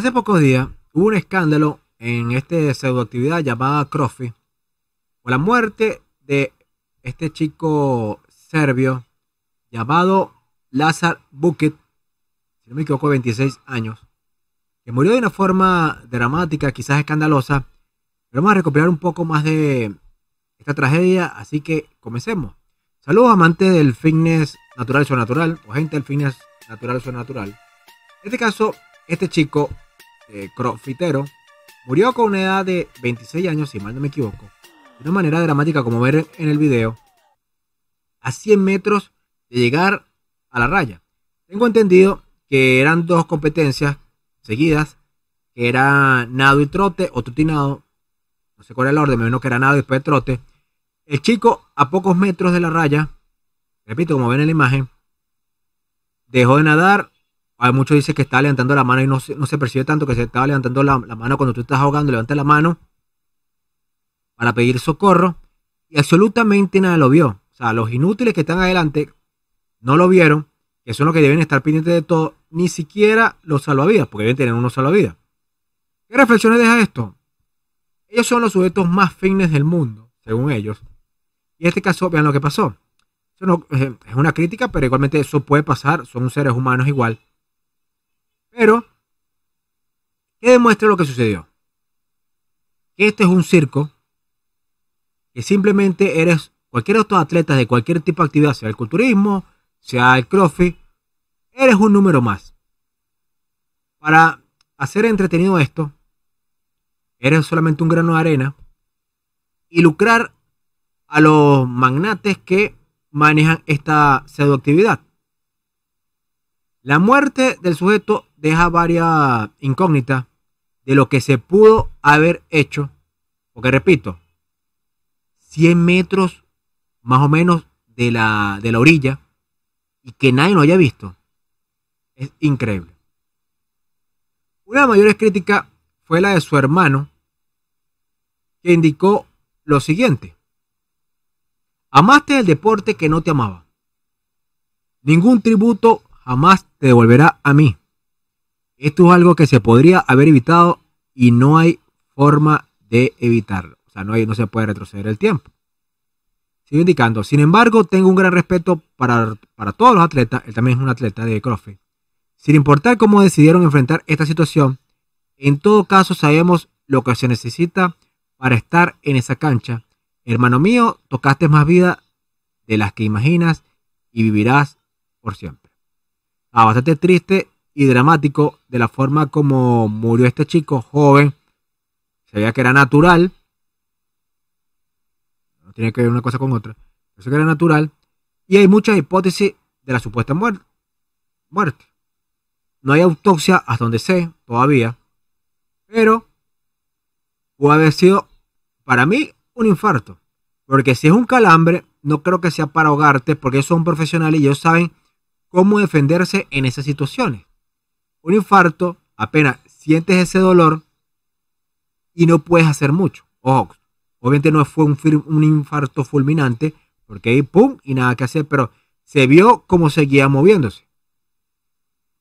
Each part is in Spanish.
Hace pocos días hubo un escándalo en esta pseudoactividad llamada CrossFit por la muerte de este chico serbio llamado Lazar Bukit si no me equivoco, 26 años, que murió de una forma dramática, quizás escandalosa. Pero vamos a recopilar un poco más de esta tragedia, así que comencemos. Saludos amantes del fitness natural sobrenatural o gente del fitness natural sobrenatural. En este caso, este chico este, murió con una edad de 26 años, si mal no me equivoco, de una manera dramática como ver en el video, a 100 metros de llegar a la raya. Tengo entendido que eran dos competencias seguidas, que era nado y trote, o tutinado, no sé cuál era el orden, menos que era nado y después trote. El chico, a pocos metros de la raya, repito, como ven en la imagen, dejó de nadar, hay muchos dicen que está levantando la mano y no, se percibe tanto que se estaba levantando la, mano cuando tú estás ahogando, levanta la mano para pedir socorro y absolutamente nada lo vio. O sea, los inútiles que están adelante no lo vieron, que son los que deben estar pendientes de todo, ni siquiera los salvavidas, porque deben tener unos salvavidas. ¿Qué reflexiones deja esto? Ellos son los sujetos más fines del mundo, según ellos. Y en este caso, vean lo que pasó. Eso no, es una crítica, pero igualmente eso puede pasar. Son seres humanos igual. Pero, ¿qué demuestra lo que sucedió? Que este es un circo, que simplemente eres cualquier otro atleta de cualquier tipo de actividad, sea el culturismo, sea el crossfit, eres un número más. Para hacer entretenido esto, eres solamente un grano de arena y lucrar a los magnates que manejan esta pseudoactividad. La muerte del sujeto deja varias incógnitas de lo que se pudo haber hecho, porque repito, 100 metros más o menos de la, de la orilla y que nadie lo haya visto, es increíble. Una de las mayores críticas fue la de su hermano, que indicó lo siguiente. Amaste el deporte que no te amaba. Ningún tributo jamás te devolverá a mí. Esto es algo que se podría haber evitado y no hay forma de evitarlo. O sea, no, se puede retroceder el tiempo. Sigo indicando, sin embargo, tengo un gran respeto para, para todos los atletas, él también es un atleta de CrossFit. Sin importar cómo decidieron enfrentar esta situación, en todo caso sabemos lo que se necesita para estar en esa cancha. Hermano mío, tocaste más vida de las que imaginas y vivirás por siempre bastante triste y dramático de la forma como murió este chico joven. Se que era natural. No tiene que ver una cosa con otra. Eso que era natural. Y hay muchas hipótesis de la supuesta muerte. muerte. No hay autopsia hasta donde sé todavía. Pero puede haber sido para mí un infarto. Porque si es un calambre, no creo que sea para ahogarte, porque son profesionales y ellos saben cómo defenderse en esas situaciones. Un infarto, apenas sientes ese dolor y no puedes hacer mucho. Ojo, obviamente no fue un, infarto fulminante, porque ahí pum y nada que hacer, pero se vio cómo seguía moviéndose.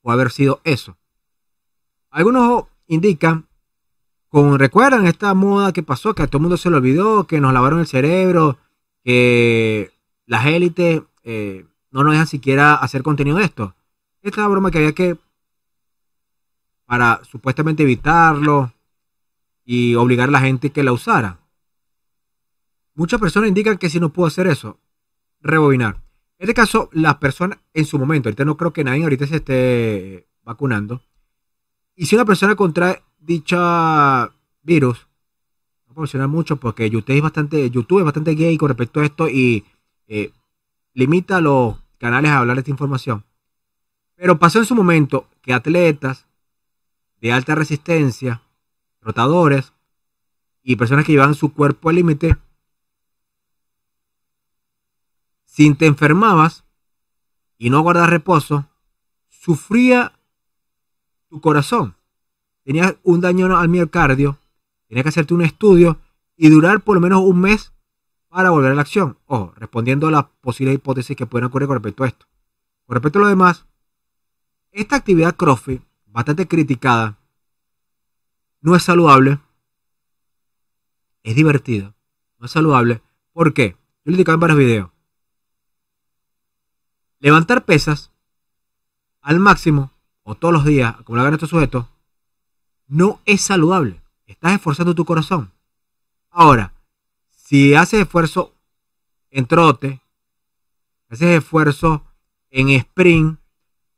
O haber sido eso. Algunos indican, recuerdan esta moda que pasó, que a todo el mundo se lo olvidó, que nos lavaron el cerebro, que las élites eh, no nos dejan siquiera hacer contenido de esto. Esta es la broma que había que, para supuestamente evitarlo y obligar a la gente que la usara. Muchas personas indican que si no pudo hacer eso, rebobinar. En este caso, las personas en su momento, ahorita no creo que nadie ahorita se esté vacunando. Y si una persona contrae dicha virus, no funciona mucho porque YouTube es bastante, YouTube bastante gay con respecto a esto y eh, limita a los canales a hablar de esta información. Pero pasó en su momento que atletas de alta resistencia, rotadores y personas que llevaban su cuerpo al límite, si te enfermabas y no guardas reposo, sufría tu corazón. Tenías un daño al miocardio, tenías que hacerte un estudio y durar por lo menos un mes para volver a la acción. Ojo, respondiendo a las posibles hipótesis que pueden ocurrir con respecto a esto. Con respecto a lo demás, esta actividad CrossFit, bastante criticada, no es saludable, es divertida, no es saludable. ¿Por qué? Yo lo indicaba en varios videos. Levantar pesas al máximo o todos los días, como lo hagan estos sujetos, no es saludable. Estás esforzando tu corazón. Ahora, si haces esfuerzo en trote, haces esfuerzo en sprint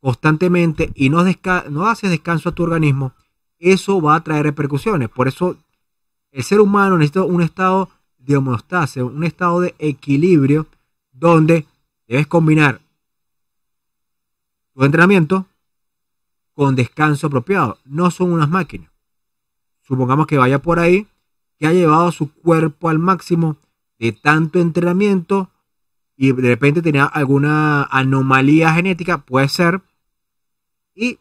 constantemente y no, no haces descanso a tu organismo, eso va a traer repercusiones. Por eso el ser humano necesita un estado de homeostasis, un estado de equilibrio donde debes combinar tu entrenamiento con descanso apropiado. No son unas máquinas. Supongamos que vaya por ahí que ha llevado su cuerpo al máximo de tanto entrenamiento y de repente tenía alguna anomalía genética, puede ser, y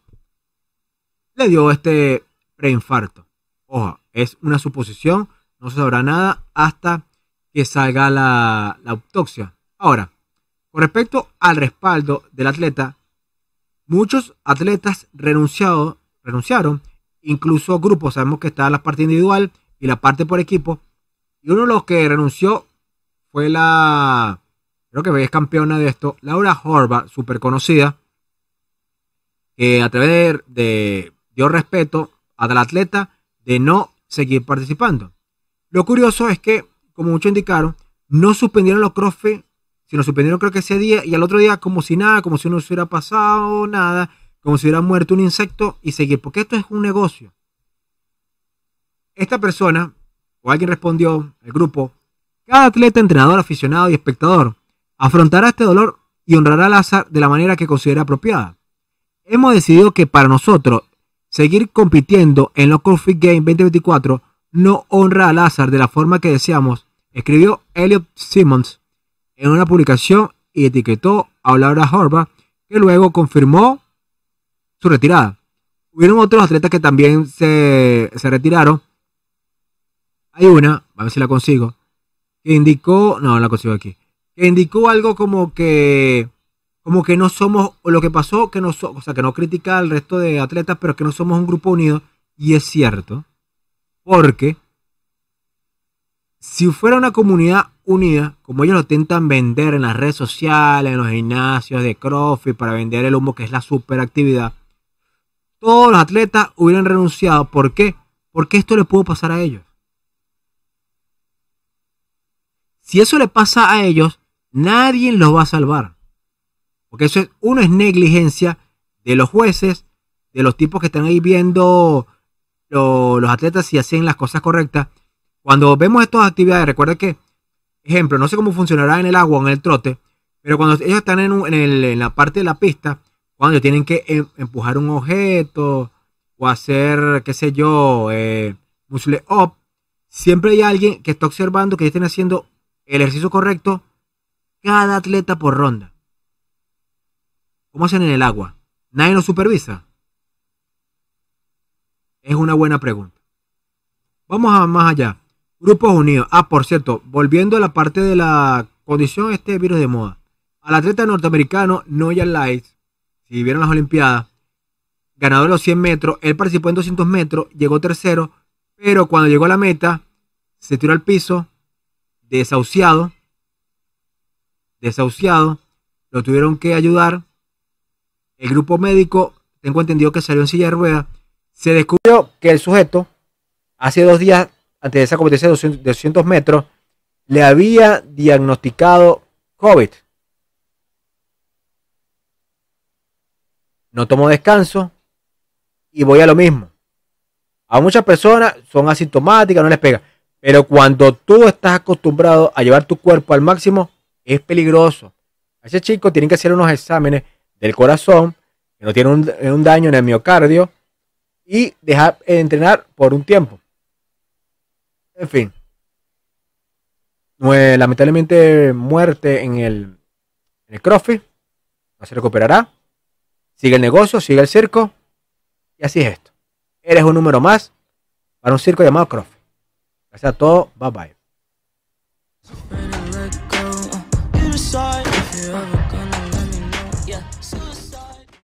le dio este preinfarto. Ojo, es una suposición, no se sabrá nada hasta que salga la, autopsia. Ahora, con respecto al respaldo del atleta, muchos atletas renunciado, renunciaron, incluso grupos, sabemos que está la parte individual, y la parte por equipo. Y uno de los que renunció fue la, creo que es campeona de esto, Laura Horvath, súper conocida, que a través de, yo dio respeto al atleta de no seguir participando. Lo curioso es que, como muchos indicaron, no suspendieron los CrossFit, sino suspendieron creo que ese día y al otro día como si nada, como si no hubiera pasado nada, como si hubiera muerto un insecto y seguir, porque esto es un negocio. Esta persona, o alguien respondió, el grupo, cada atleta, entrenador, aficionado y espectador afrontará este dolor y honrará a Lázaro de la manera que considera apropiada. Hemos decidido que para nosotros seguir compitiendo en los CrossFit Games 2024 no honra a Lázaro de la forma que deseamos, escribió Elliot Simmons en una publicación y etiquetó a Laura Horvath, que luego confirmó su retirada. Hubieron otros atletas que también se retiraron, hay una, a ver si la consigo, que indicó, no, la consigo aquí, que indicó algo como que, como que no somos, lo que pasó, que no, o sea, que no critica al resto de atletas, pero que no somos un grupo unido, y es cierto, porque si fuera una comunidad unida, como ellos lo intentan vender en las redes sociales, en los gimnasios de CrossFit, para vender el humo, que es la superactividad, todos los atletas hubieran renunciado. ¿Por qué? Porque esto le pudo pasar a ellos. Si eso le pasa a ellos, nadie los va a salvar. Porque eso es, uno es negligencia de los jueces, de los tipos que están ahí viendo los atletas si hacen las cosas correctas. Cuando vemos estas actividades, recuerda que, ejemplo, no sé cómo funcionará en el agua o en el trote, pero cuando ellos están en, la parte de la pista, cuando tienen que em, empujar un objeto o hacer, qué sé yo, eh, muscle up, siempre hay alguien que está observando que estén haciendo el ejercicio correcto cada atleta por ronda. ¿Cómo hacen en el agua? ¿Nadie nos supervisa? Es una buena pregunta. Vamos a más allá. Grupos Unidos. Ah, por cierto, volviendo a la parte de la condición este virus de moda. Al atleta norteamericano Noya Lights, si vieron las Olimpiadas, ganador de los 100 metros, él participó en 200 metros, llegó tercero, pero cuando llegó a la meta, se tiró al piso, desahuciado, desahuciado, lo tuvieron que ayudar. El grupo médico, tengo entendido que salió en silla de ruedas, se descubrió que el sujeto, hace dos días, antes de esa competencia de 200, metros, le había diagnosticado COVID. No tomó descanso y voy a lo mismo. A muchas personas son asintomáticas, no les pega. Pero cuando tú estás acostumbrado a llevar tu cuerpo al máximo, es peligroso. ese chico tiene que hacer unos exámenes del corazón, que no tiene un, eh, daño en el miocardio, y dejar de eh, entrenar por un tiempo. En fin. Lamentablemente muerte en el, en No se recuperará. Sigue el negocio, sigue el circo. Y así es esto. Eres un número más para un circo llamado macro Gracias a todos. Bye bye.